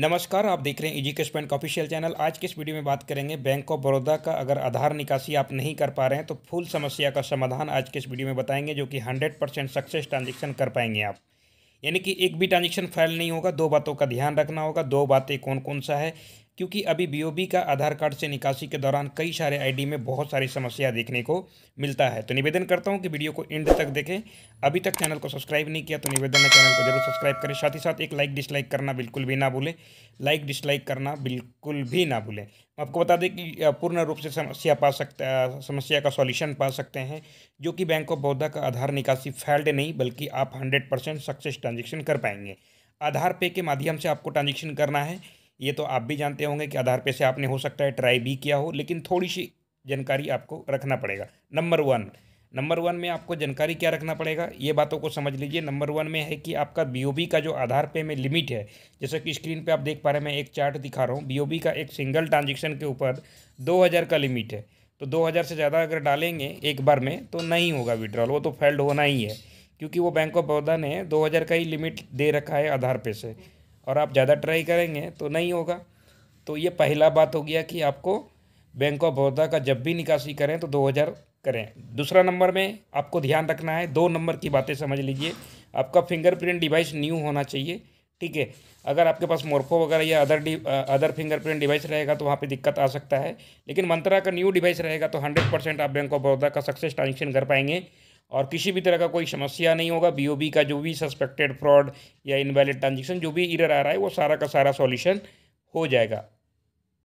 नमस्कार आप देख रहे हैं इजी e कैश का ऑफिशियल चैनल आज के इस वीडियो में बात करेंगे बैंक ऑफ बड़ौदा का अगर आधार निकासी आप नहीं कर पा रहे हैं तो फुल समस्या का समाधान आज के इस वीडियो में बताएंगे जो कि 100 परसेंट सक्सेस ट्रांजेक्शन कर पाएंगे आप यानी कि एक भी ट्रांजेक्शन फैल नहीं होगा दो बातों का ध्यान रखना होगा दो बातें कौन कौन सा है क्योंकि अभी बीओबी का आधार कार्ड से निकासी के दौरान कई सारे आईडी में बहुत सारी समस्या देखने को मिलता है तो निवेदन करता हूं कि वीडियो को एंड तक देखें अभी तक चैनल को सब्सक्राइब नहीं किया तो निवेदन है चैनल को जरूर सब्सक्राइब करें साथ ही साथ एक लाइक डिसलाइक करना बिल्कुल भी ना भूलें लाइक डिसलाइक करना बिल्कुल भी ना भूलें आपको बता दें कि पूर्ण रूप से समस्या पा सकते समस्या का सॉल्यूशन पा सकते हैं जो कि बैंक ऑफ बड़ौदा का आधार निकासी फेल्ड नहीं बल्कि आप हंड्रेड सक्सेस ट्रांजेक्शन कर पाएंगे आधार पे के माध्यम से आपको ट्रांजेक्शन करना है ये तो आप भी जानते होंगे कि आधार पे से आपने हो सकता है ट्राई भी किया हो लेकिन थोड़ी सी जानकारी आपको रखना पड़ेगा नंबर वन नंबर वन में आपको जानकारी क्या रखना पड़ेगा ये बातों को समझ लीजिए नंबर वन में है कि आपका बी का जो आधार पे में लिमिट है जैसे कि स्क्रीन पे आप देख पा रहे हैं मैं एक चार्ट दिखा रहा हूँ बी का एक सिंगल ट्रांजेक्शन के ऊपर दो हज़ार का लिमिट है तो दो हज़ार से ज़्यादा अगर डालेंगे एक बार में तो नहीं होगा विड्रॉल वो तो फेल्ड होना ही है क्योंकि वो बैंक ऑफ बड़ौदा ने दो हज़ार का ही लिमिट दे रखा है आधार पे से और आप ज़्यादा ट्राई करेंगे तो नहीं होगा तो ये पहला बात हो गया कि आपको बैंक ऑफ बड़ौदा का जब भी निकासी करें तो 2000 करें दूसरा नंबर में आपको ध्यान रखना है दो नंबर की बातें समझ लीजिए आपका फिंगरप्रिंट डिवाइस न्यू होना चाहिए ठीक है अगर आपके पास मोरफो वगैरह या other the other fingerprint device रहेगा तो वहाँ पे दिक्कत आ सकता है लेकिन मंत्रा का न्यू डिवाइस रहेगा तो हंड्रेड परसेंट आप बैंक ऑफ बड़ौदा का सक्सेस ट्रांजेक्शन कर पाएंगे और किसी भी तरह का कोई समस्या नहीं होगा बीओबी का जो भी सस्पेक्टेड फ्रॉड या इनवैलिड ट्रांजेक्शन जो भी इरर आ रहा है वो सारा का सारा सॉल्यूशन हो जाएगा